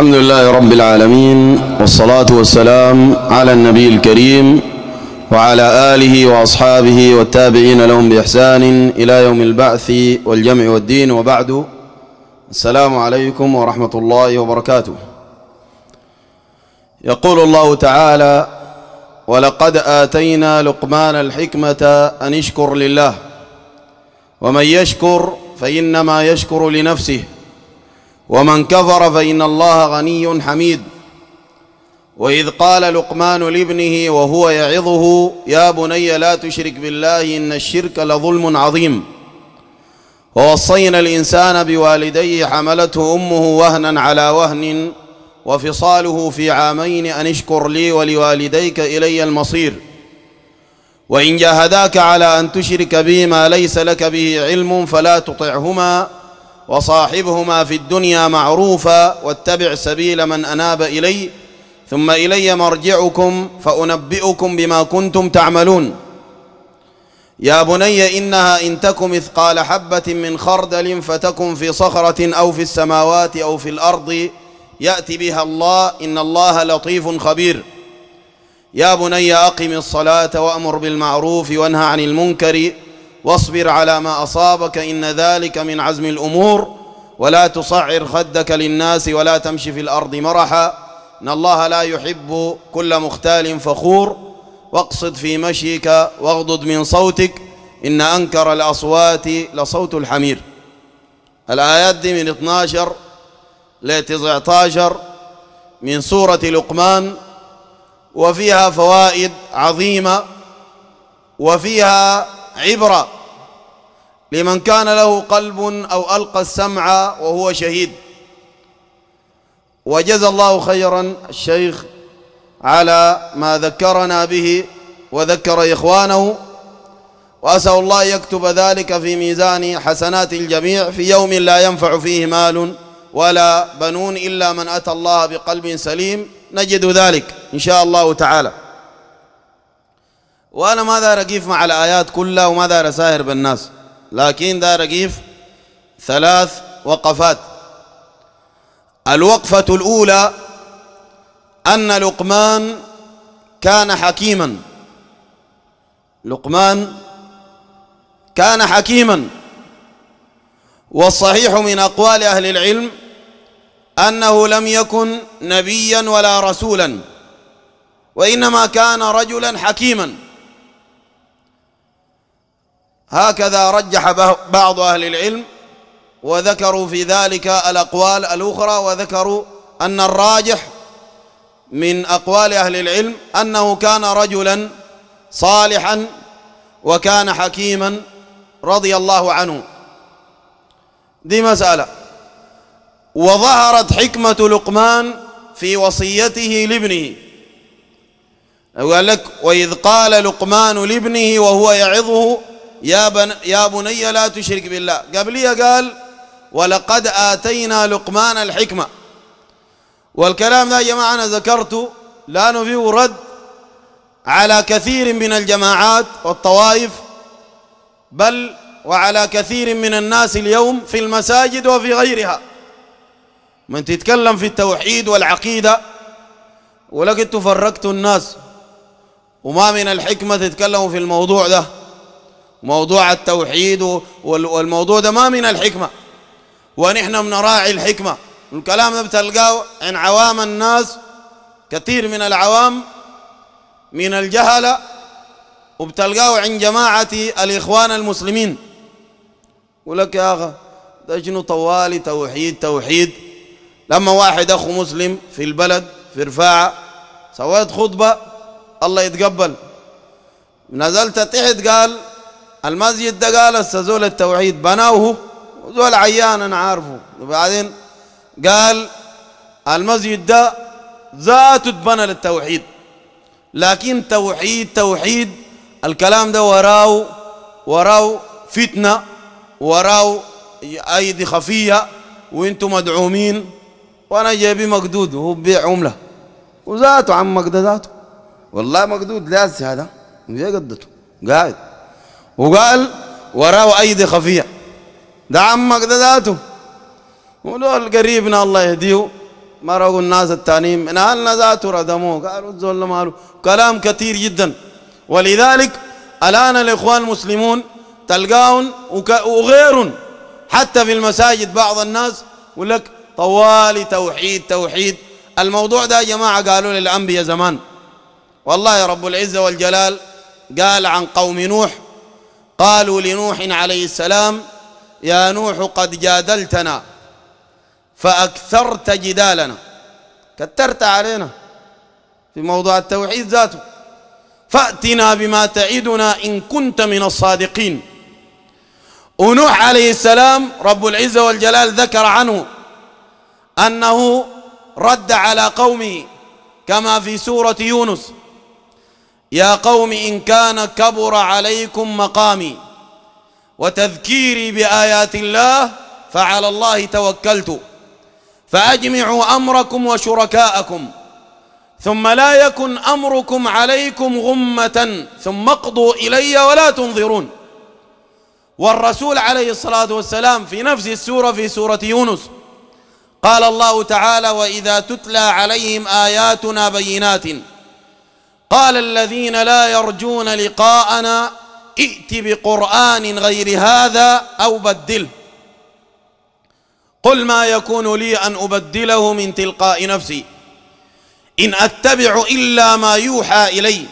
الحمد لله رب العالمين والصلاة والسلام على النبي الكريم وعلى آله وأصحابه والتابعين لهم بإحسان إلى يوم البعث والجمع والدين وبعد السلام عليكم ورحمة الله وبركاته يقول الله تعالى ولقد آتينا لقمان الحكمة أن اشكر لله ومن يشكر فإنما يشكر لنفسه ومن كفر فإن الله غني حميد وإذ قال لقمان لابنه وهو يعظه يا بني لا تشرك بالله إن الشرك لظلم عظيم ووصينا الإنسان بوالديه حملته أمه وهنا على وهن وفصاله في عامين أن اشكر لي ولوالديك إلي المصير وإن جاهداك على أن تشرك بي ما ليس لك به علم فلا تطعهما وصاحبهما في الدنيا معروفا واتبع سبيل من أناب إلي ثم إلي مرجعكم فأنبئكم بما كنتم تعملون يا بني إنها إن تك مثقال حبة من خردل فتكن في صخرة أو في السماوات أو في الأرض يأتي بها الله إن الله لطيف خبير يا بني أقم الصلاة وأمر بالمعروف وانهى عن المنكر واصبر على ما أصابك إن ذلك من عزم الأمور ولا تصعر خدك للناس ولا تمشي في الأرض مرحا إن الله لا يحب كل مختال فخور واقصد في مشيك واغضض من صوتك إن أنكر الأصوات لصوت الحمير الآيات دي من 12 ل 19 من سورة لقمان وفيها فوائد عظيمة وفيها عبرة لمن كان له قلب أو ألقى السمع وهو شهيد وجزى الله خيرا الشيخ على ما ذكرنا به وذكر إخوانه وأسأل الله يكتب ذلك في ميزان حسنات الجميع في يوم لا ينفع فيه مال ولا بنون إلا من أتى الله بقلب سليم نجد ذلك إن شاء الله تعالى وأنا ما دار أقيف مع الآيات كلها وما دار أساهر بالناس لكن دار أقيف ثلاث وقفات الوقفة الأولى أن لقمان كان حكيما لقمان كان حكيما والصحيح من أقوال أهل العلم أنه لم يكن نبيا ولا رسولا وإنما كان رجلا حكيما هكذا رجح بعض أهل العلم وذكروا في ذلك الأقوال الأخرى وذكروا أن الراجح من أقوال أهل العلم أنه كان رجلا صالحا وكان حكيما رضي الله عنه دي مسألة وظهرت حكمة لقمان في وصيته لابنه قال لك وإذ قال لقمان لابنه وهو يعظه يا بن يا بني لا تشرك بالله قبليها قال ولقد آتينا لقمان الحكمة والكلام ده يا جماعة أنا ذكرته لأنه فيه رد على كثير من الجماعات والطوائف بل وعلى كثير من الناس اليوم في المساجد وفي غيرها من تتكلم في التوحيد والعقيدة ولقد تفرقت الناس وما من الحكمة تتكلموا في الموضوع ده موضوع التوحيد والموضوع ده ما من الحكمة ونحن بنراعي الحكمة والكلام ده بتلقاه عن عوام الناس كثير من العوام من الجهلة وبتلقاه عند جماعة الإخوان المسلمين ولك يا أخي ده شنو طوالي توحيد توحيد لما واحد أخو مسلم في البلد في رفاعة سويت خطبة الله يتقبل نزلت تحت قال المسجد ده قال استزول التوحيد بناوه زول عيان انا عارفه وبعدين قال المسجد ده ذاته اتبنى للتوحيد لكن توحيد توحيد الكلام ده وراه وراه فتنه وراه ايدي خفيه وانتم مدعومين وانا جايبين مقدود وهو بيع عمله وذاته عم مقدداته والله مقدود لازم هذا قدته قاعد وقال وراه أيدي خفية ده عمك ده ذاته ودول قريبنا الله يهديه مرقوا الناس التانيين من أهلنا ذاته ردموه قالوا الزول ماله كلام كثير جدا ولذلك الآن الإخوان المسلمون تلقاهم وغيرهم حتى في المساجد بعض الناس يقول لك طوالي توحيد توحيد الموضوع ده يا جماعة قالوا للأنبياء زمان والله رب العزة والجلال قال عن قوم نوح قالوا لنوح عليه السلام يا نوح قد جادلتنا فأكثرت جدالنا كثرت علينا في موضوع التوحيد ذاته فأتنا بما تعدنا إن كنت من الصادقين ونوح عليه السلام رب العزة والجلال ذكر عنه أنه رد على قومه كما في سورة يونس يا قوم إن كان كبر عليكم مقامي وتذكيري بآيات الله فعلى الله توكلت فأجمعوا أمركم وشركاءكم ثم لا يكن أمركم عليكم غمة ثم اقضوا إلي ولا تنظرون والرسول عليه الصلاة والسلام في نفس السورة في سورة يونس قال الله تعالى وإذا تتلى عليهم آياتنا بينات قال الذين لا يرجون لقاءنا ائت بقرآن غير هذا أو بدله قل ما يكون لي أن أبدله من تلقاء نفسي إن أتبع إلا ما يوحى إلي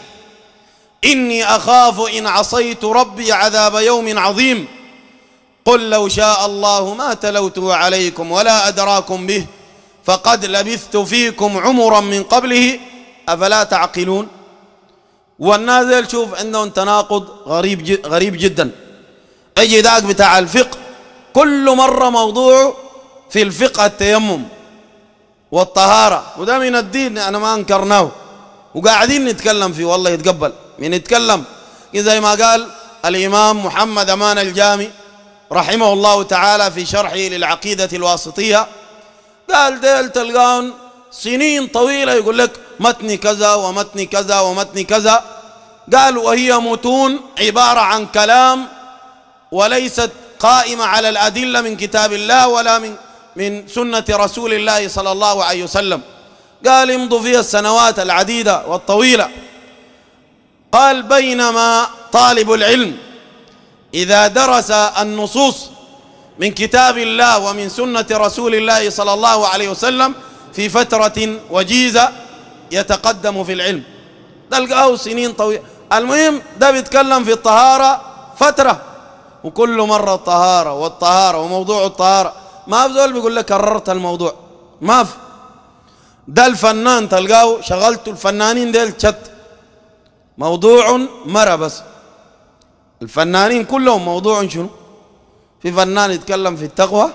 إني أخاف إن عصيت ربي عذاب يوم عظيم قل لو شاء الله ما تلوته عليكم ولا أدراكم به فقد لبثت فيكم عمرا من قبله أفلا تعقلون والنازل شوف عندهم تناقض غريب جد غريب جدا اجي ذاك بتاع الفقه كل مره موضوع في الفقه التيمم والطهاره وده من الدين انا ما انكرناه وقاعدين نتكلم فيه والله يتقبل من يتكلم زي ما قال الامام محمد امان الجامي رحمه الله تعالى في شرحه للعقيده الواسطيه قال ديل تلقاهم سنين طويله يقول لك متن كذا ومتن كذا ومتن كذا قال وهي متون عبارة عن كلام وليست قائمة على الأدلة من كتاب الله ولا من من سنة رسول الله صلى الله عليه وسلم قال امضوا فيها السنوات العديدة والطويلة قال بينما طالب العلم إذا درس النصوص من كتاب الله ومن سنة رسول الله صلى الله عليه وسلم في فترة وجيزة يتقدم في العلم تلقاه سنين طويلة المهم ده بيتكلم في الطهارة فترة وكل مرة الطهارة والطهارة وموضوع الطهارة ما في زول بيقول لك كررت الموضوع ما في ده الفنان تلقاه شغلته الفنانين ديل شت موضوع مرة بس الفنانين كلهم موضوع شنو في فنان يتكلم في التقوى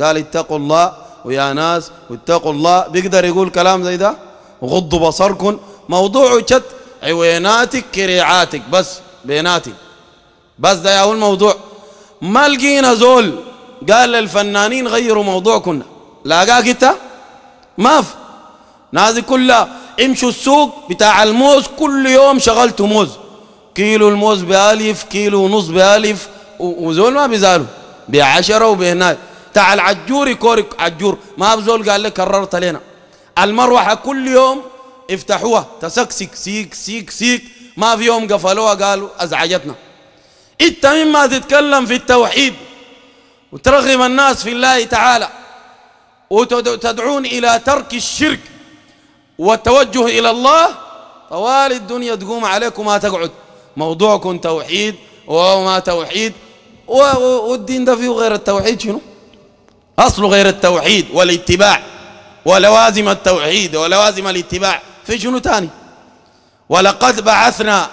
قال اتقوا الله ويا ناس واتقوا الله بيقدر يقول كلام زي ده غضوا بصركم موضوع شت عويناتك كريعاتك بس بيناتي بس ده هو الموضوع ما لقينا زول قال للفنانين غيروا موضوعكم لاقاك انت ما في ناس كلها امشوا السوق بتاع الموز كل يوم شغلتوا موز كيلو الموز بألف كيلو ونص بألف وزول ما بيزالوا بعشرة وبهناي تعال عجوري كورك عجور ما بزول قال لك كررت لنا المروحة كل يوم افتحوها تسكسك سيك سيك سيك ما في يوم قفلوها قالوا أزعجتنا انت مما تتكلم في التوحيد وترغم الناس في الله تعالى وتدعون إلى ترك الشرك والتوجه إلى الله طوال الدنيا تقوم عليكم ما تقعد موضوعكم توحيد وما توحيد والدين ده فيه غير التوحيد شنو أصله غير التوحيد والاتباع ولوازم التوحيد ولوازم الاتباع في شنو تاني ولقد بعثنا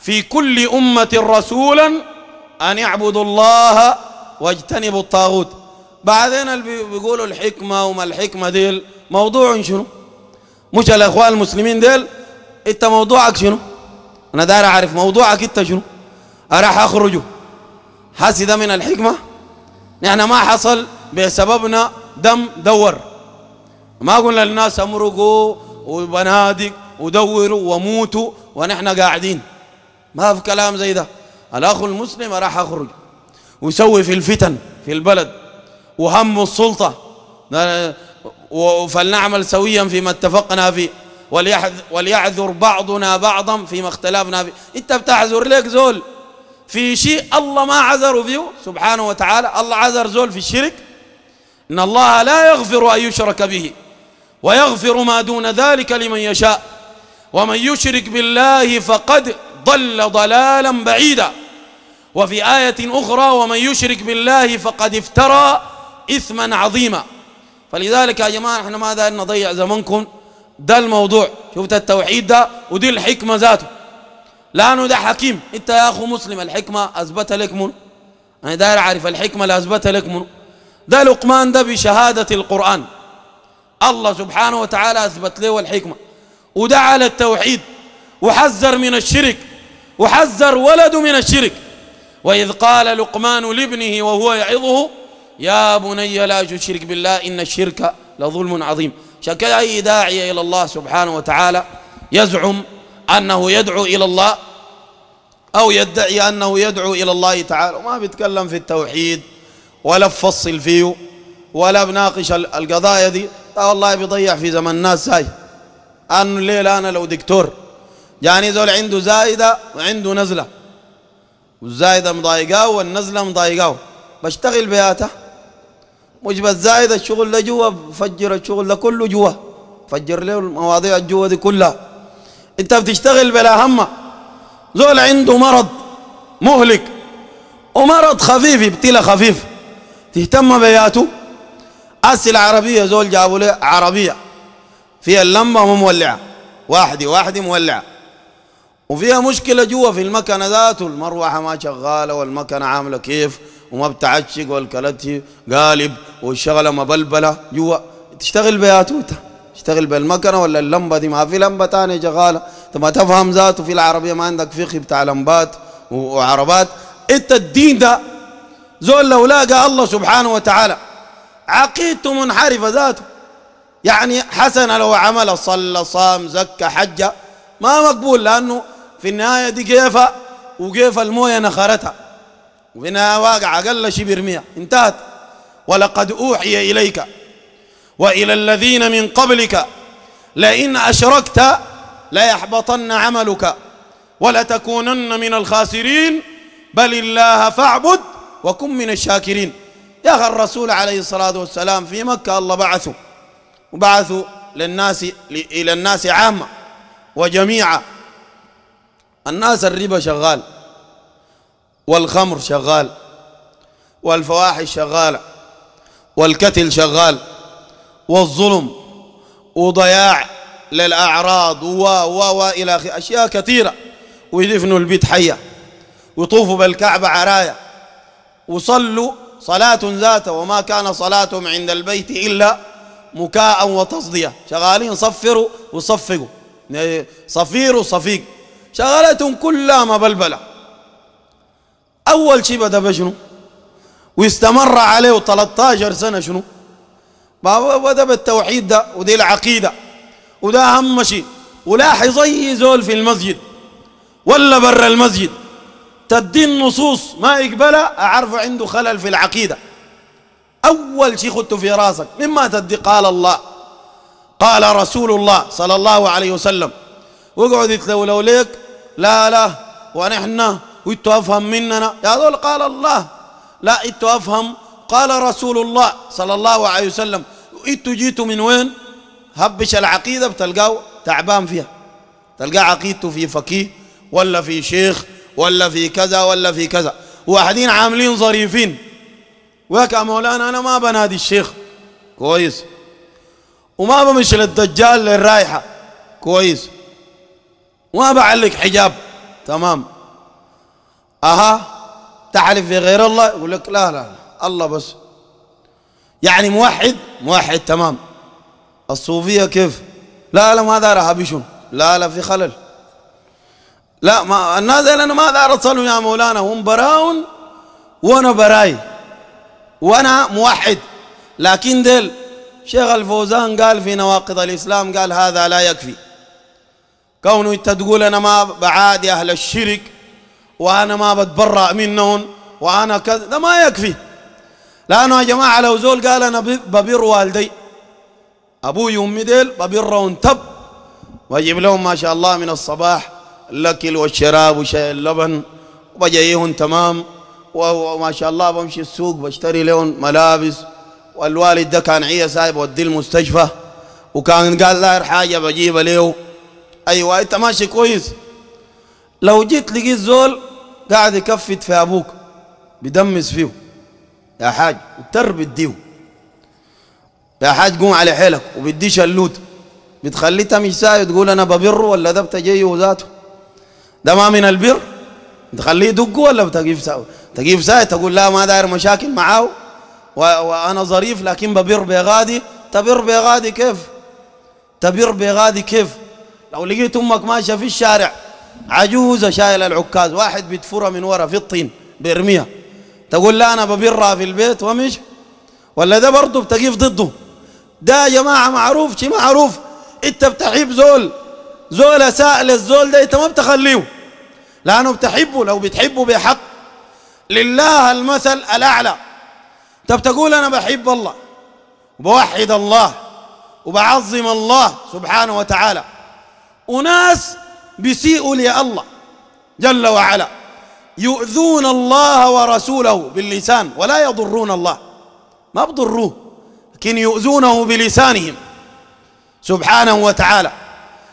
في كل أمة رسولا أن يعبدوا الله واجتنبوا الطاغوت بعدين اللي بيقولوا الحكمة وما الحكمة ديل موضوع شنو مش الأخوان المسلمين ديل انت موضوعك شنو انا داير اعرف موضوعك انت شنو راح اخرجه حاسي ده من الحكمه نحن ما حصل بسببنا دم دور ما قلنا للناس امرقوا وبنادق ودوروا وموتوا ونحن قاعدين ما في كلام زي ده الاخ المسلم راح اخرج ويسوي في الفتن في البلد وهم السلطه فلنعمل سويا فيما اتفقنا فيه وليعذر بعضنا بعضا فيما اختلفنا فيه انت بتعذر لك زول في شيء الله ما عذره فيه سبحانه وتعالى الله عذر زول في الشرك ان الله لا يغفر ان يشرك به ويغفر ما دون ذلك لمن يشاء ومن يشرك بالله فقد ضل ضلالا بعيدا وفي آية أخرى ومن يشرك بالله فقد افترى إثما عظيما فلذلك يا جماعة احنا ما داير نضيع زمنكم ده الموضوع شفت التوحيد ده ودي الحكمة ذاته لأنه ده حكيم انت يا أخو مسلم الحكمة أثبت لك من أنا داير أعرف الحكمة اللي أثبت لك من ده لقمان ده بشهادة القرآن الله سبحانه وتعالى أثبت له الحكمة ودعا للتوحيد وحذر من الشرك وحذر ولده من الشرك وإذ قال لقمان لابنه وهو يعظه يا بني لا تشرك بالله إن الشرك لظلم عظيم شك أي داعي إلى الله سبحانه وتعالى يزعم أنه يدعو إلى الله أو يدعي أنه يدعو إلى الله تعالى وما بيتكلم في التوحيد ولا بفصل فيه ولا بناقش القضايا دي اه والله بيضيع في زمن الناس هاي انه الليلة انا لو دكتور يعني زول عنده زايده وعنده نزله والزايده مضايقاه والنزله مضايقاه بشتغل بياتا مش بس زايدة الشغل ده جوا فجر الشغل ده كله جوا فجر له المواضيع الجوا دي كلها انت بتشتغل بلا همه زول عنده مرض مهلك ومرض خفيف ابتلاء خفيف تهتم بياته أس عربية زول جابوا لي عربية فيها اللمبة مولعة واحدة واحدة مولعة وفيها مشكلة جوا في المكنة ذاته المروحة ما شغالة والمكنة عاملة كيف وما بتعشق والكلتي قالب والشغلة مبلبلة جوا تشتغل بها توتا تشتغل بالمكنة ولا اللمبة دي ما في لمبة ثانية شغالة انت ما تفهم ذاته في العربية ما عندك فقه بتاع لمبات وعربات انت الدين ده زول لو لاقى الله سبحانه وتعالى عقيدته منحرفه ذاته يعني حسن لو عمل صلى صام زكى حج ما مقبول لانه في النهايه دي كيفه وكيف المويه نخرتها وفي النهايه واقع اقل شيء برميها انتهت ولقد اوحي اليك والى الذين من قبلك لئن اشركت ليحبطن عملك ولتكونن من الخاسرين بل الله فاعبد وكن من الشاكرين يا أخي الرسول عليه الصلاة والسلام في مكة الله بعثه وبعثوا للناس إلى الناس عامة وجميعا الناس الربا شغال والخمر شغال والفواحش شغالة والكتل شغال والظلم وضياع للأعراض و و و إلى أشياء كثيرة ويدفنوا البيت حية ويطوفوا بالكعبة عراية وصلوا صلاة ذات وما كان صلاتهم عند البيت إلا مكاء وتصدية شغالين صفروا وصفقوا يعني صفير وصفيق شغالتهم كلها مبلبلة أول شيء بدأ بشنو واستمر عليه 13 سنة شنو بدأ بالتوحيد ده ودي العقيدة وده أهم شيء ولاحظ أي زول في المسجد ولا برا المسجد تدي النصوص ما يقبلها أعرف عنده خلل في العقيدة أول شيء خدته في راسك مما تدي قال الله قال رسول الله صلى الله عليه وسلم واقعد يتلولو ليك لا لا ونحن وانتوا افهم مننا يا دول قال الله لا انتوا افهم قال رسول الله صلى الله عليه وسلم انتوا جيتوا من وين هبش العقيده بتلقاه تعبان فيها تلقاه عقيدته في فقيه ولا في شيخ ولا في كذا ولا في كذا واحدين عاملين ظريفين وياك يا مولانا انا ما بنادي الشيخ كويس وما بمشي للدجال للرايحه كويس وما بعلق حجاب تمام اها تحلف في غير الله يقول لك لا لا الله بس يعني موحد موحد تمام الصوفيه كيف لا لا ما دارها بشن لا لا في خلل لا ما الناس انا ماذا دار يا مولانا هم براون وانا براي وانا موحد لكن ديل شيخ الفوزان قال في نواقض الاسلام قال هذا لا يكفي كونه انت تقول انا ما بعادي اهل الشرك وانا ما بتبرأ منهم وانا كذا ده ما يكفي لانه يا جماعه لو زول قال انا ببر والدي ابوي وامي ديل ببرهم تب واجيب لهم ما شاء الله من الصباح الأكل والشراب وشاي اللبن وبجيهم تمام وما شاء الله بمشي السوق بشتري لهم ملابس والوالد ده كان عيا سايب ودي المستشفى وكان قال لا حاجه بجيب له ايوه انت ماشي كويس لو جيت لقيت زول قاعد يكفت في ابوك بدمس فيه يا حاج التر بديه يا حاج قوم على حيلك وبديش اللوت بتخليه تمشي ساي تقول انا ببره ولا ده بتجيه وذاته ده ما من البر تخليه يدق ولا بتقيف ساوي تقيف ساوي تقول لا ما داير مشاكل معاه وانا ظريف لكن ببر بغادي تبر بغادي كيف تبر بغادي كيف لو لقيت امك ماشيه في الشارع عجوزه شايله العكاز واحد بيتفرها من ورا في الطين بيرميها تقول لا انا ببرها في البيت ومش ولا ده برضه بتقيف ضده ده يا جماعه معروف شي معروف انت بتحيب زول زول اساء للزول ده انت ما بتخليه لانه بتحبه لو بتحبه بحق لله المثل الاعلى انت بتقول انا بحب الله وبوحد الله وبعظم الله سبحانه وتعالى وناس بيسيئوا لي الله جل وعلا يؤذون الله ورسوله باللسان ولا يضرون الله ما بضروه لكن يؤذونه بلسانهم سبحانه وتعالى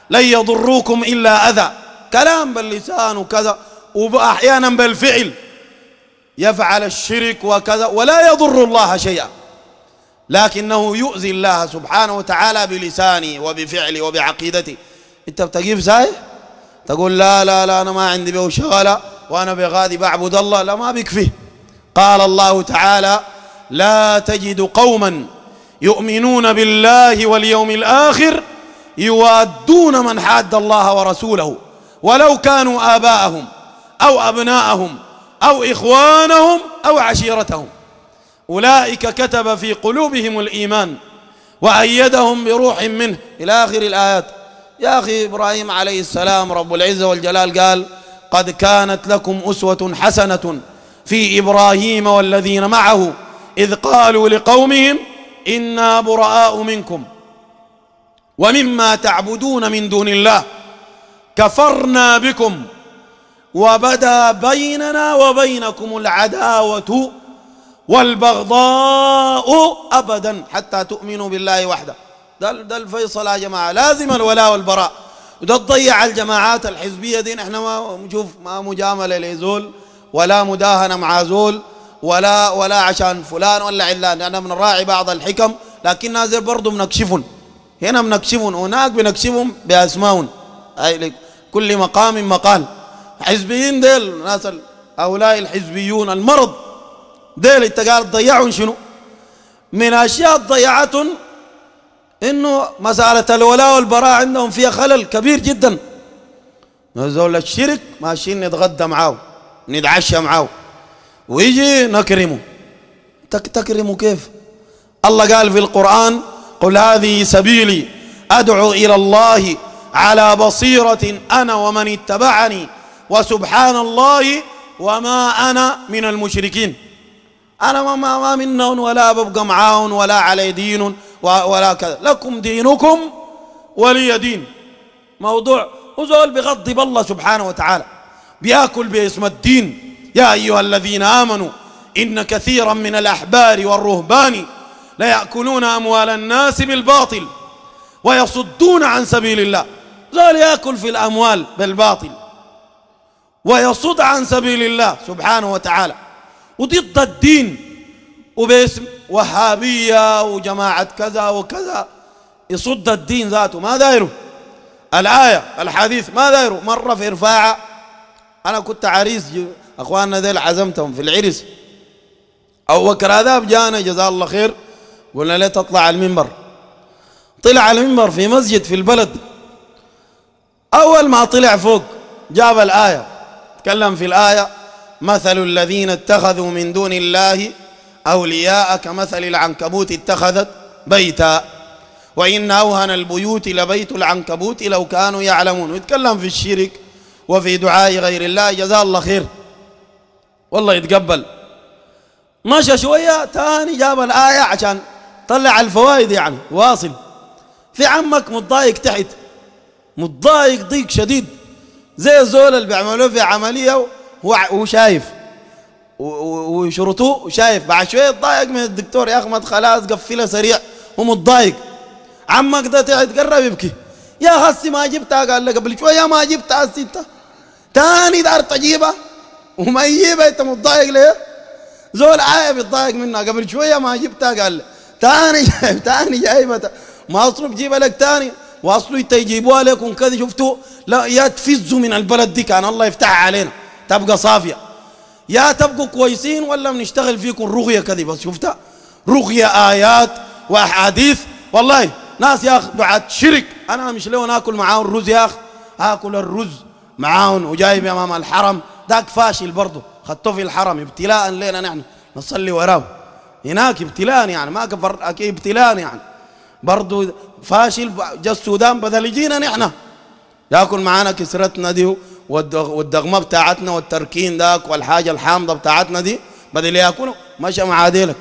لن يضروكم إلا أذى كلام باللسان وكذا وأحيانا بالفعل يفعل الشرك وكذا ولا يضر الله شيئا لكنه يؤذي الله سبحانه وتعالى بلسانه وبفعله وبعقيدته انت بتقيف ساي تقول لا لا لا انا ما عندي به شغله وانا بغادي بعبد الله لا ما بيكفي قال الله تعالى لا تجد قوما يؤمنون بالله واليوم الاخر يوادون من حاد الله ورسوله ولو كانوا آباءهم أو أبناءهم أو إخوانهم أو عشيرتهم أولئك كتب في قلوبهم الإيمان وأيدهم بروح منه إلى آخر الآيات يا أخي إبراهيم عليه السلام رب العزة والجلال قال قد كانت لكم أسوة حسنة في إبراهيم والذين معه إذ قالوا لقومهم إنا براء منكم ومما تعبدون من دون الله كفرنا بكم وبدا بيننا وبينكم العداوة والبغضاء أبدا حتى تؤمنوا بالله وحده ده, ده الفيصل يا جماعة لازم الولاء والبراء وده تضيع الجماعات الحزبية دي نحن ما نشوف ما مجاملة لزول ولا مداهنة مع زول ولا ولا عشان فلان ولا علان أنا بنراعي بعض الحكم لكن نازل برضه بنكشفهم هنا بنكشفهم هناك بنكشفهم بأسمائهم أي كل مقام مقال حزبيين ديل ناس هؤلاء الحزبيون المرض ديل انت قال ضيعهم شنو من أشياء ضيعتهم إنه مسألة الولاء والبراء عندهم فيها خلل كبير جدا نزول الشرك ماشيين نتغدى معاه نتعشى معاه ويجي نكرمه تكرمه كيف الله قال في القرآن قل هذه سبيلي أدعو إلى الله على بصيرة أنا ومن اتبعني وسبحان الله وما أنا من المشركين أنا وما ما منا ولا ببقى معاون ولا علي دين ولا كذا لكم دينكم ولي دين موضوع وزول بغضب الله سبحانه وتعالى بياكل باسم الدين يا أيها الذين آمنوا إن كثيرا من الأحبار والرهبان ليأكلون أموال الناس بالباطل ويصدون عن سبيل الله زال يأكل في الأموال بالباطل ويصد عن سبيل الله سبحانه وتعالى وضد الدين وباسم وهابية وجماعة كذا وكذا يصد الدين ذاته ما دايره الآية الحديث ما دايره مرة في رفاعة أنا كنت عريس أخواننا ذيل عزمتهم في العرس أو وكر هذا جانا جزاه الله خير قلنا ليه تطلع على المنبر طلع على المنبر في مسجد في البلد أول ما طلع فوق جاب الآية تكلم في الآية مثل الذين اتخذوا من دون الله أولياء كمثل العنكبوت اتخذت بيتا وإن أوهن البيوت لبيت العنكبوت لو كانوا يعلمون ويتكلم في الشرك وفي دعاء غير الله جزاه الله خير والله يتقبل مشى شوية تاني جاب الآية عشان طلع الفوائد يعني واصل في عمك متضايق تحت متضايق ضيق شديد زي الزول اللي بيعملوه في عمليه وهو شايف وشرطوه شايف بعد شويه ضايق من الدكتور يا اخي ما خلاص قفلها سريع ومتضايق عمك ده تحت قرب يبكي يا هسي ما جبتها قال لك قبل شويه ما جبتها هسي انت تاني دار تجيبها وما يجيبها انت متضايق ليه؟ زول عايب يتضايق منها قبل شويه ما جبتها قال لك تاني جايب تاني جايب ما اصله بجيب لك تاني واصله انت يجيبوها لكم كذا شفتوا لا يا تفزوا من البلد دي كان الله يفتح علينا تبقى صافيه يا تبقوا كويسين ولا بنشتغل فيكم رغيه كذا بس شفتها رغيه ايات واحاديث والله ناس يا اخي دعاة شرك انا مش لون اكل معاهم الرز يا اخي اكل الرز معاهم وجايب امام الحرم ذاك فاشل برضه خدته في الحرم ابتلاء لنا نحن نصلي وراه هناك ابتلاء يعني ما كفر ابتلاء يعني برضو فاشل جا السودان بدل يجينا نحن ياكل معانا كسرتنا دي والدغمه بتاعتنا والتركين داك والحاجه الحامضه بتاعتنا دي بدل ياكلوا مشى مع عديلك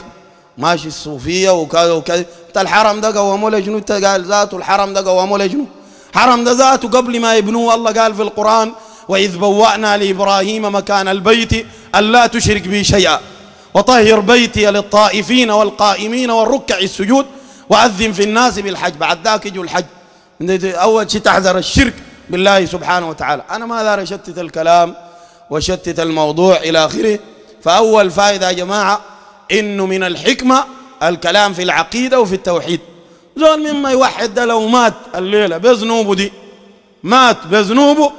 ماشي الصوفيه وكذا وكذا انت الحرم ده قوموا له انت قال ذاته الحرم ده قوموا ولا جنود حرم ده ذاته قبل ما يبنوه الله قال في القران واذ بوانا لابراهيم مكان البيت الا تشرك بي شيئا وطهر بيتي للطائفين والقائمين والركع السجود وأذن في الناس بالحج بعد ذاك يجوا الحج أول شيء تحذر الشرك بالله سبحانه وتعالى أنا ما ذا أشتت الكلام وشتت الموضوع إلى آخره فأول فائدة يا جماعة إنه من الحكمة الكلام في العقيدة وفي التوحيد زول مما يوحد ده لو مات الليلة بذنوبه دي مات بذنوبه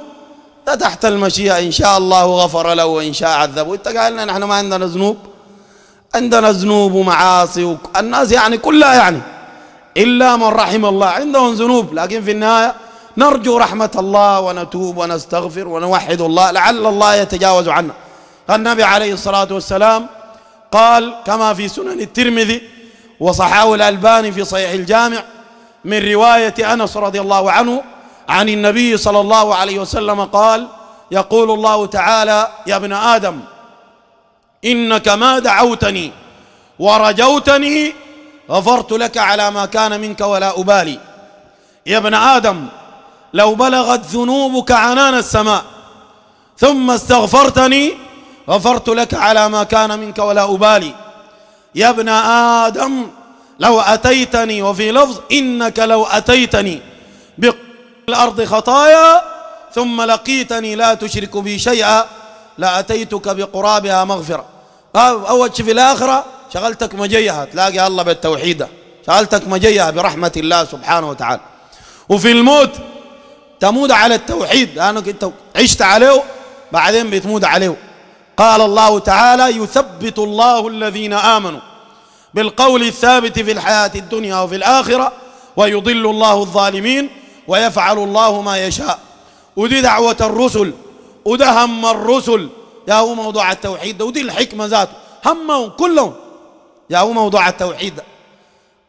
ده تحت المشيئة إن شاء الله غفر له وإن شاء عذبه أنت قال لنا نحن ما عندنا ذنوب عندنا ذنوب ومعاصي الناس يعني كلها يعني إلا من رحم الله عندهم ذنوب لكن في النهاية نرجو رحمة الله ونتوب ونستغفر ونوحد الله لعل الله يتجاوز عنا النبي عليه الصلاة والسلام قال كما في سنن الترمذي وصحاو الألباني في صحيح الجامع من رواية أنس رضي الله عنه عن النبي صلى الله عليه وسلم قال يقول الله تعالى يا ابن آدم إنك ما دعوتني ورجوتني غفرت لك على ما كان منك ولا أبالي يا ابن آدم لو بلغت ذنوبك عنان السماء ثم استغفرتني غفرت لك على ما كان منك ولا أبالي يا ابن آدم لو أتيتني وفي لفظ إنك لو أتيتني بقل الأرض خطايا ثم لقيتني لا تشرك بي شيئا لأتيتك بقرابها مغفرة أول شيء في الآخرة شغلتك مجيها تلاقي الله بالتوحيدة شغلتك مجيها برحمة الله سبحانه وتعالى وفي الموت تموت على التوحيد لأنك أنت عشت عليه بعدين بتموت عليه قال الله تعالى يثبت الله الذين آمنوا بالقول الثابت في الحياة الدنيا وفي الآخرة ويضل الله الظالمين ويفعل الله ما يشاء ودي دعوة الرسل وده هم الرسل يا هو موضوع التوحيد ده ودي الحكمة ذاته همهم كلهم يا هو موضوع التوحيد ده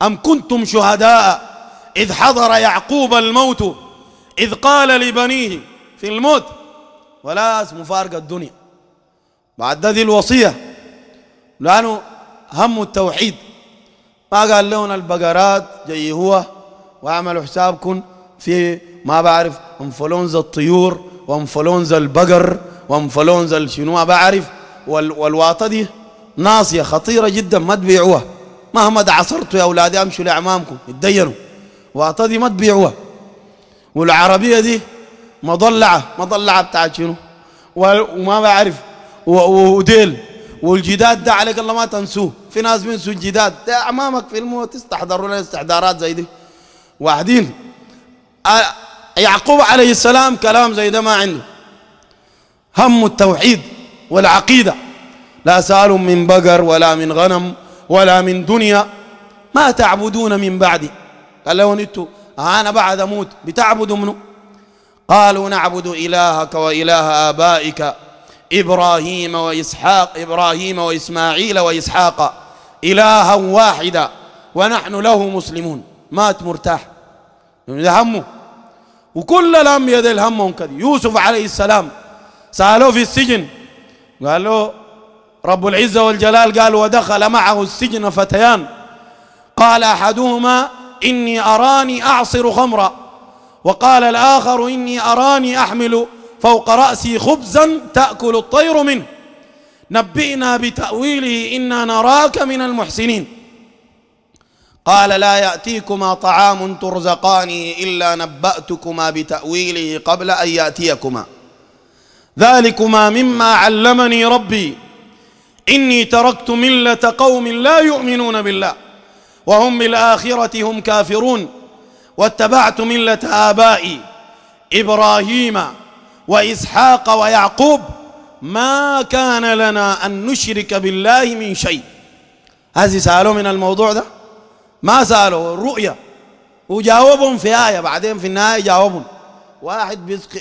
أم كنتم شهداء إذ حضر يعقوب الموت إذ قال لبنيه في الموت ولا مفارقة الدنيا بعد ذي الوصية لأنه هم التوحيد ما قال لهم البقرات جاي هو واعملوا حسابكم في ما بعرف انفلونزا الطيور وانفلونزا البقر وانفلونزا شنو ما بعرف والواطه دي ناصيه خطيره جدا ما تبيعوها مهما دعصرتوا يا اولادي امشوا لاعمامكم اتدينوا واطه دي ما تبيعوها والعربيه دي مضلعه مضلعه بتاعت شنو وما بعرف وديل والجداد ده عليك الله ما تنسوه في ناس بينسوا الجداد ده امامك في الموت تستحضروا لنا استحضارات زي دي واحدين يعقوب عليه السلام كلام زي ده ما عنده هم التوحيد والعقيدة لا سال من بقر ولا من غنم ولا من دنيا ما تعبدون من بعدي قال له انتوا انا بعد اموت بتعبدوا منه قالوا نعبد الهك واله ابائك ابراهيم واسحاق ابراهيم واسماعيل واسحاق الها واحدا ونحن له مسلمون مات مرتاح ده همه وكل الأنبياء ديل همهم كذا يوسف عليه السلام سألوه في السجن قال له رب العزة والجلال قال ودخل معه السجن فتيان قال أحدهما إني أراني أعصر خمرا وقال الآخر إني أراني أحمل فوق رأسي خبزا تأكل الطير منه نبئنا بتأويله إنا نراك من المحسنين قال لا يأتيكما طعام ترزقاني إلا نبأتكما بتأويله قبل أن يأتيكما ذلكما مما علمني ربي إني تركت ملة قوم لا يؤمنون بالله وهم بالآخرة هم كافرون واتبعت ملة آبائي إبراهيم وإسحاق ويعقوب ما كان لنا أن نشرك بالله من شيء هذه سألوا من الموضوع ده ما سالوا الرؤية وجاوبهم في آية بعدين في النهاية جاوبهم واحد بيسقي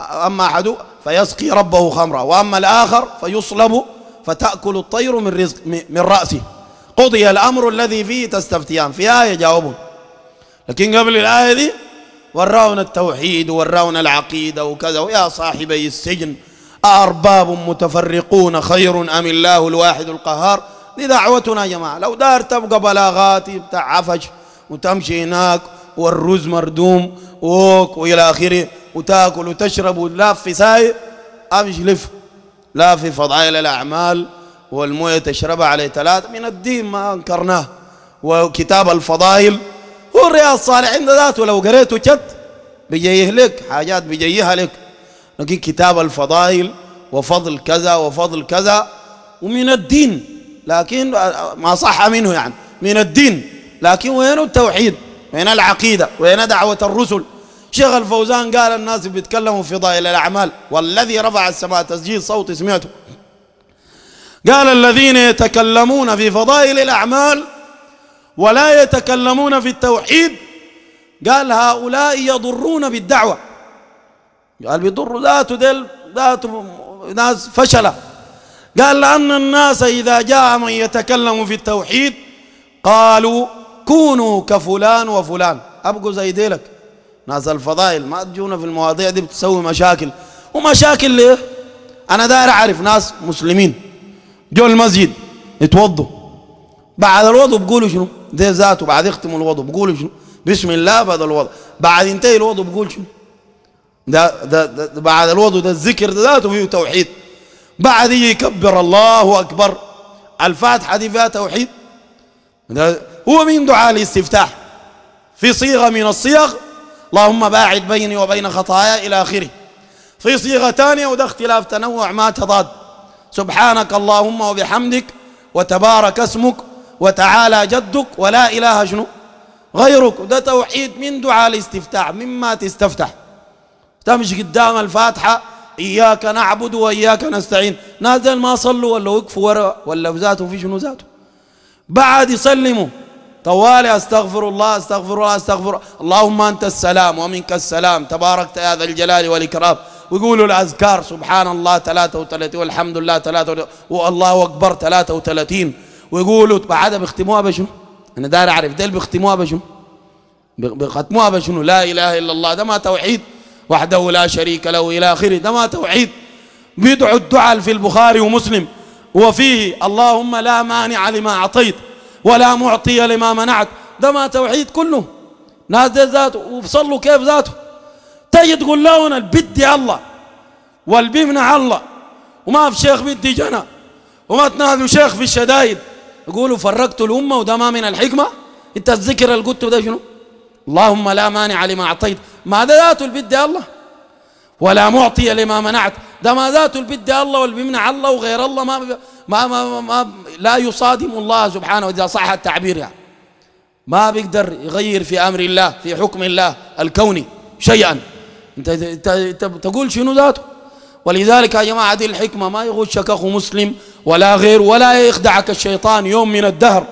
أما أحد فيسقي ربه خمرا وأما الآخر فيصلب فتأكل الطير من رزق من رأسه قضي الأمر الذي فيه تستفتيان في آية جاوبهم لكن قبل الآية دي وراونا التوحيد وراونا العقيدة وكذا ويا صاحبي السجن أأرباب متفرقون خير أم الله الواحد القهار دي دعوتنا يا جماعة لو دار تبقى بلاغات بتاع عفش وتمشي هناك والرز مردوم ووك وإلى آخره وتاكل وتشرب وتلاف في ساي أمشي لف لا في فضائل الأعمال والموية تشربها عليه ثلاث من الدين ما أنكرناه وكتاب الفضائل هو الرياض الصالحين ذاته لو قريته جد بيجيه لك حاجات بيجيها لك لكن كتاب الفضائل وفضل كذا وفضل كذا ومن الدين لكن ما صح منه يعني من الدين لكن وين التوحيد وين العقيدة وين دعوة الرسل شيخ الفوزان قال الناس بيتكلموا في ضائل الأعمال والذي رفع السماء تسجيل صوت سمعته قال الذين يتكلمون في فضائل الأعمال ولا يتكلمون في التوحيد قال هؤلاء يضرون بالدعوة قال بيضروا ذاته ديل ذاته ناس فشلة قال لأن الناس إذا جاء من يتكلم في التوحيد قالوا كونوا كفلان وفلان أبقوا زي ديلك ناس الفضائل ما تجونا في المواضيع دي بتسوي مشاكل ومشاكل ليه أنا داير أعرف ناس مسلمين جو المسجد يتوضوا بعد الوضوء بقولوا شنو دي ذاته بعد يختموا الوضوء بقولوا شنو بسم الله بعد الوضوء بعد ينتهي الوضوء بقول شنو ده, ده, ده بعد الوضوء ده الذكر ذاته فيه توحيد بعد يكبر الله أكبر الفاتحة دي فيها توحيد هو من دعاء الاستفتاح في صيغة من الصيغ اللهم باعد بيني وبين خطايا إلى آخره في صيغة ثانية وده اختلاف تنوع ما تضاد سبحانك اللهم وبحمدك وتبارك اسمك وتعالى جدك ولا إله شنو غيرك ده توحيد من دعاء الاستفتاح مما تستفتح تمشي قدام الفاتحة إياك نعبد وإياك نستعين ناس ما صلوا ولا وقفوا ورا ولا ذاته في شنو ذاته بعد يسلموا طوالي استغفر الله استغفر الله استغفر اللهم انت السلام ومنك السلام تباركت يا ذا الجلال والاكرام ويقولوا الاذكار سبحان الله 33 والحمد لله 33 والله اكبر 33 ويقولوا بعدها بيختموها بشنو؟ انا داير اعرف ديل بيختموها بشنو؟ بيختموها بشنو؟ لا اله الا الله ده ما توحيد وحده لا شريك له إلى آخره ده ما توحيد بيدعو الدعاء في البخاري ومسلم وفيه اللهم لا مانع لما أعطيت ولا معطي لما منعت ده ما توحيد كله ناس دي ذاته وبصلوا كيف ذاته تجي تقول له أنا البدي الله والبيمنع الله وما في شيخ بدي جنى وما تنادوا شيخ في الشدايد يقولوا فرقتوا الأمة وده ما من الحكمة انت الذكر اللي قلته ده شنو اللهم لا مانع لما أعطيت ما ذات البد يا الله ولا معطي لما منعت ده ما ذات البد يا الله والبمنع الله وغير الله ما ما ما, ما, ما لا يصادم الله سبحانه اذا صح التعبير يعني ما بيقدر يغير في أمر الله في حكم الله الكوني شيئا انت, انت, انت تقول شنو ذاته ولذلك يا جماعة دي الحكمة ما يغشك أخو مسلم ولا غير ولا يخدعك الشيطان يوم من الدهر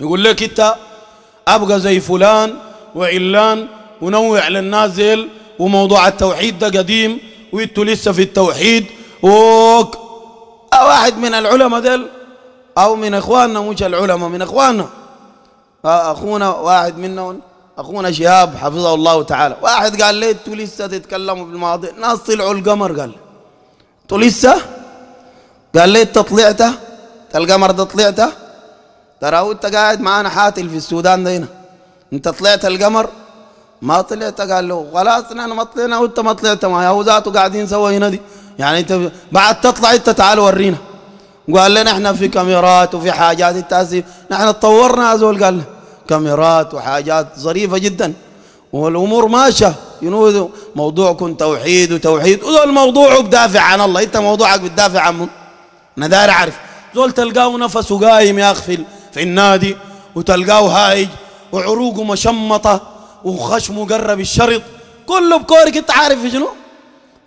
يقول لك انت ابقى زي فلان وعلان ونوع للناس ديل وموضوع التوحيد ده قديم وانتوا لسه في التوحيد وك واحد من العلماء ديل او من اخواننا مش العلماء من اخواننا آه، اخونا واحد منهم اخونا شهاب حفظه الله تعالى واحد قال لي انتوا لسه تتكلموا بالمواضيع ناس طلعوا القمر قال انتوا لسه قال لي انت طلعته القمر ده طلعته ترى انت قاعد معانا حاتل في السودان دينا انت طلعت القمر ما طلعت قال له خلاص انا ما طلعنا وانت ما طلعت معايا ذاته قاعدين سوا هنا دي يعني انت بعد تطلع انت تعال ورينا وقال لنا احنا في كاميرات وفي حاجات انت نحن تطورنا زول قال لنا كاميرات وحاجات ظريفه جدا والامور ماشيه ينو موضوعكم توحيد وتوحيد وذول الموضوع بدافع عن الله انت موضوعك بتدافع عن من انا داري اعرف زول تلقاه نفسه قايم يا اخفل في النادي وتلقاه هايج وعروقه مشمطة وخشمه قرب الشرط كله بكورك انت عارف شنو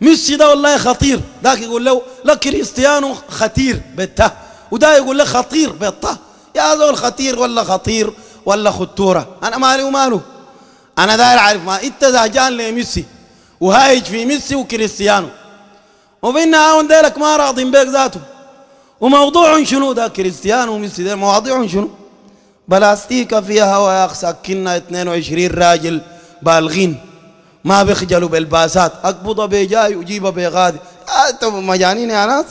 ميسي ده والله خطير ذاك يقول له لا كريستيانو خطير بته وده يقول له خطير بته يا زول خطير ولا خطير ولا خطورة أنا مالي وماله أنا داير عارف ما أنت زهجان لميسي وهايج في ميسي وكريستيانو وفي النهاية ديلك ما راضين بيك ذاته وموضوع شنو ده كريستيان وميسي مواضيعهم شنو بلاستيكة فيها وياخس ساكنة 22 راجل بالغين ما بيخجلوا بالباسات أقبض بيجاي وجيبها بيغادي آه، أنتم مجانين يا ناس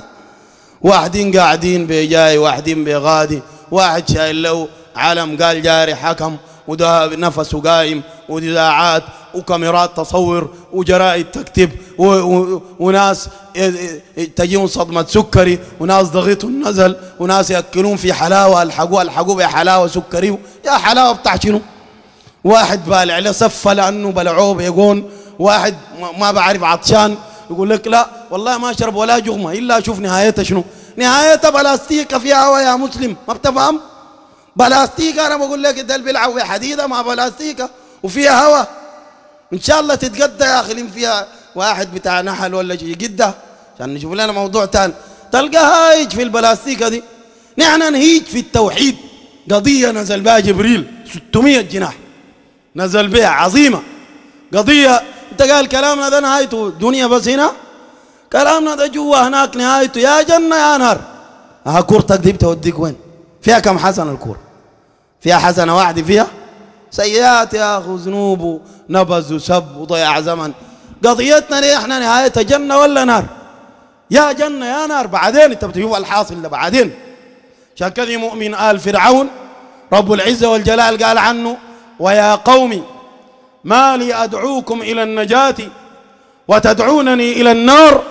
واحدين قاعدين بيجاي واحدين بيغادي واحد شايل له علم قال جاري حكم وده نفسه قايم ودراعات وكاميرات تصور وجرائد تكتب و... و... وناس إيه- إيه- تجيهم صدمة سكري وناس ضغطهم نزل وناس يأكلون في حلاوة الحقوة الحقوة بحلاوة سكري يا حلاوة بتاع شنو واحد بالع له سفة لأنه بلعوه بيقون واحد ما بعرف عطشان يقول لك لا والله ما أشرب ولا جغمة إلا أشوف نهايتها شنو نهايتها بلاستيكة فيها هوا يا مسلم ما بتفهم بلاستيكة أنا بقول لك ده اللي بيلعب بحديدة مع بلاستيكة وفيها هوا ان شاء الله تتقدى يا اخي فيها واحد بتاع نحل ولا شيء قده عشان نشوف لنا موضوع ثاني تلقى هايج في البلاستيك دي نحن نهيج في التوحيد قضيه نزل بها جبريل 600 جناح نزل بها عظيمه قضيه انت قال كلامنا ده نهايته دنيا بس هنا كلامنا ده جوا هناك نهايته يا جنه يا نهر ها آه، كورتك دي بتوديك وين فيها كم حسنه الكوره فيها حسنه واحده فيها سيئات يا اخو ذنوب نبز وسب وضياع زمن قضيتنا ليه احنا نهايتها جنة ولا نار يا جنة يا نار بعدين انت بتشوف الحاصل اللي بعدين عشان كذا مؤمن آل فرعون رب العزة والجلال قال عنه ويا قومي ما لي أدعوكم إلى النجاة وتدعونني إلى النار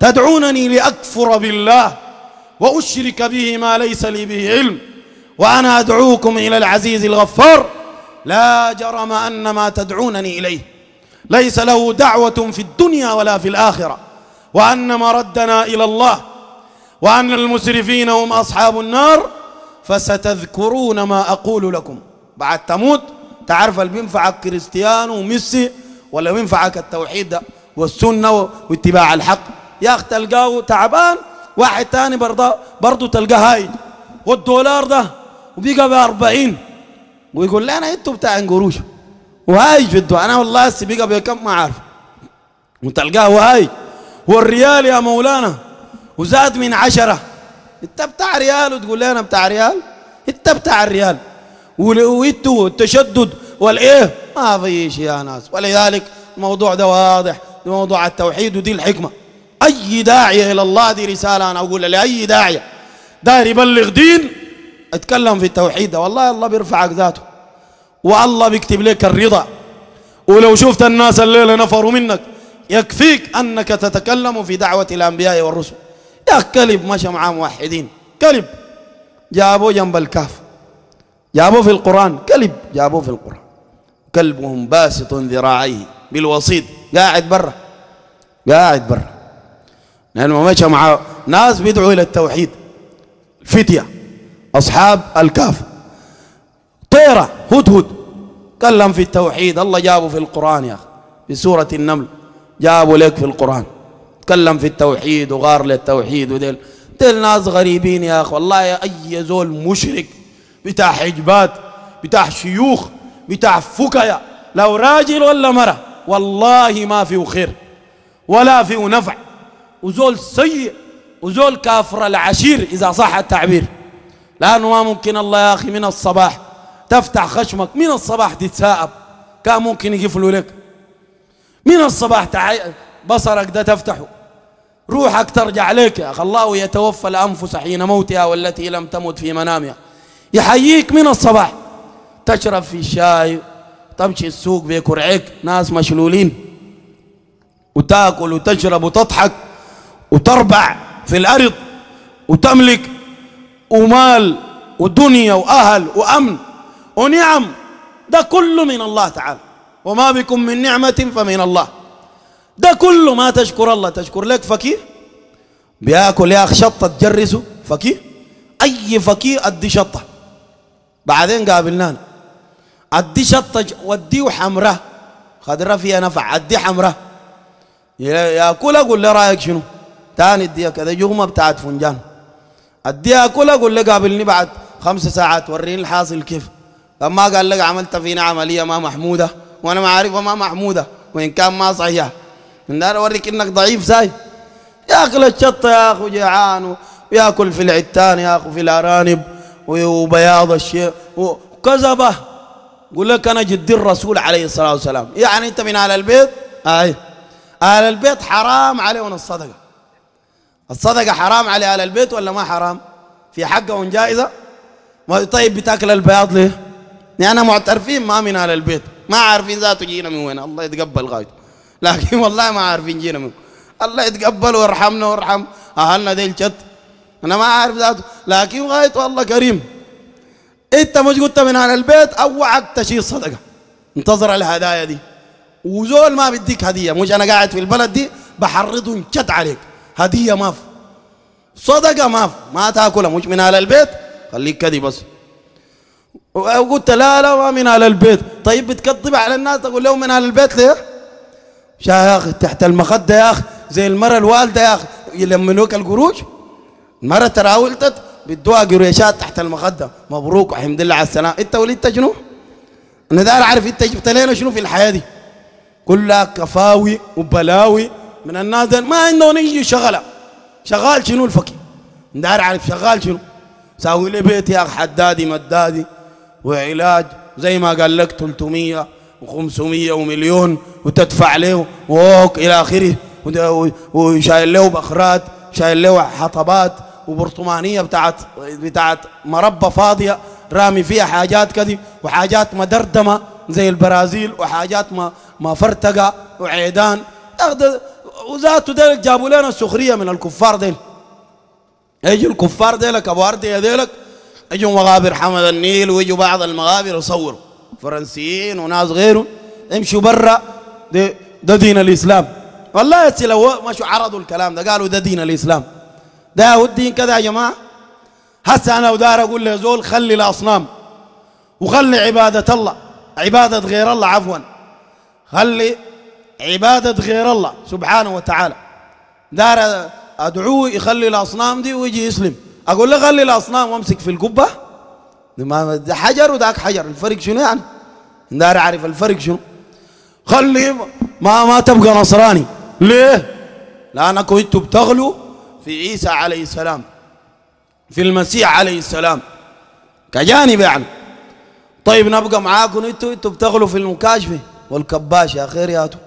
تدعونني لأكفر بالله وأشرك به ما ليس لي به علم وأنا أدعوكم إلى العزيز الغفار لا جرم أن ما تدعونني إليه ليس له دعوة في الدنيا ولا في الآخرة وأن مردنا إلى الله وأن المسرفين هم أصحاب النار فستذكرون ما أقول لكم بعد تموت تعرف اللي بينفعك كريستيانو وميسي ولا بينفعك التوحيد والسنة واتباع الحق يا أخي تلقاه تعبان واحد تاني برضه برضه تلقاه هاي والدولار ده وبيقى ب 40 ويقول لنا انتوا بتاع قروش وهاي جدو انا والله السبيقه بكم ما عارف وتلقاه وهاي والريال يا مولانا وزاد من عشره انت بتاع ريال وتقول لنا بتاع ريال انت بتاع الريال وانتوا التشدد والايه ما في شيء يا ناس ولذلك الموضوع ده واضح موضوع التوحيد ودي الحكمه اي داعيه الى الله دي رساله انا اقول لاي داعيه داير يبلغ دين اتكلم في التوحيد والله الله بيرفعك ذاته والله بيكتب لك الرضا ولو شفت الناس الليله نفروا منك يكفيك انك تتكلم في دعوه الانبياء والرسل يا كلب مشى مع موحدين كلب جابوه جنب الكهف جابوه في القران كلب جابوه في القران كلبهم باسط ذراعيه بالوسيط قاعد برا قاعد برا لانه مشى مع ناس بيدعوا الى التوحيد الفتيه أصحاب الكهف طيرة هدهد كلم في التوحيد الله جابه في القرآن يا أخي في سورة النمل جابوا لك في القرآن تكلم في التوحيد وغار للتوحيد وديل ديل ناس غريبين يا أخي والله يا أي زول مشرك بتاع حجبات بتاع شيوخ بتاع فكيا لو راجل ولا مرة والله ما فيه خير ولا فيه نفع وزول سيء وزول كافر العشير إذا صح التعبير لأنه ما ممكن الله يا أخي من الصباح تفتح خشمك من الصباح تتساءب كان ممكن يقفلوا لك من الصباح تعي... بصرك ده تفتحه روحك ترجع لك يا أخي الله يتوفى الأنفس حين موتها والتي لم تمت في منامها يحييك من الصباح تشرب في الشاي تمشي السوق بكرعك ناس مشلولين وتاكل وتشرب وتضحك وتربع في الأرض وتملك ومال ودنيا وأهل وأمن ونعم ده كله من الله تعالى وما بكم من نعمة فمن الله ده كله ما تشكر الله تشكر لك فقير بياكل يا اخ شطه تجرسه فقير اي فقير ادي شطه بعدين قابلنا ادي شطه وديه حمره خضراء فيها نفع ادي حمره ياكل اقول له رايك شنو تاني اديها كذا جغمه بتاعت فنجان اديها كلها اقول لك قابلني بعد خمس ساعات وريني الحاصل كيف لما قال لك عملت فينا عمليه ما محموده وانا ما عارفها ما محموده وان كان ما صحيح من انا اوريك انك ضعيف ساي ياكل الشطه يا اخو جيعان وياكل في العتان يا اخو في الارانب وبياض الشيء وكذبه قول لك انا جدي الرسول عليه الصلاه والسلام يعني انت من اهل البيت اي اهل البيت حرام عليهم الصدقه الصدقة حرام على آل البيت ولا ما حرام في حقهم جائزة ما طيب بتاكل البياض ليه يعني معترفين ما من آل البيت ما عارفين ذاته جينا من وين الله يتقبل غايته لكن والله ما عارفين جينا من الله يتقبل ويرحمنا ويرحم أهلنا ذي الشت أنا ما عارف ذاته لكن غايته الله كريم أنت مش قلت من آل البيت أوعك تشيل صدقة انتظر الهدايا دي وزول ما بديك هدية مش أنا قاعد في البلد دي بحرضهم شت عليك هدية ما في صدقة ما في ما تاكلها مش من أهل البيت خليك كذي بس وقلت لا لا ما من أهل البيت طيب بتكذب على الناس تقول لهم من أهل البيت ليه يا أخي تحت المخدة يا أخي زي المرة الوالدة يا أخي يلملوك القروش المرة ولدت بدوها قريشات تحت المخدة مبروك وحمد لله على السلامة أنت وليت شنو؟ أنا داير أعرف أنت جبت لنا شنو في الحياة دي كلها كفاوي وبلاوي من الناس دي ما عندهم اي شغله شغال شنو الفقير دار عارف شغال شنو ساوي لي بيت يا حدادي مدادي وعلاج زي ما قال لك 300 و500 ومليون وتدفع له ووك الى اخره وشايل له بخرات شايل له حطبات وبرطمانيه بتاعت بتاعت مربى فاضيه رامي فيها حاجات كذي وحاجات مدردمه زي البرازيل وحاجات ما ما فرتقه وعيدان وذاته ديل جابوا لنا سخريه من الكفار ديل اجوا الكفار ديلك ابو ارديه ديلك اجوا مغابر حمد النيل ويجوا بعض المغابر يصوروا فرنسيين وناس غيرهم يمشوا برا ده, دين الاسلام والله يا لو مشوا عرضوا الكلام ده قالوا ده دين الاسلام ده هو الدين كذا يا جماعه هسه انا ودار اقول زول خلي الاصنام وخلي عباده الله عباده غير الله عفوا خلي عبادة غير الله سبحانه وتعالى دار أدعوه يخلي الأصنام دي ويجي يسلم أقول له خلي الأصنام وامسك في القبة ده حجر وذاك حجر الفرق شنو يعني دار أعرف الفرق شنو خلي ما ما تبقى نصراني ليه لأنك كنت بتغلو في عيسى عليه السلام في المسيح عليه السلام كجانب يعني طيب نبقى معاكم انتوا انتوا بتغلوا في المكاشفه والكباش يا خير يا تو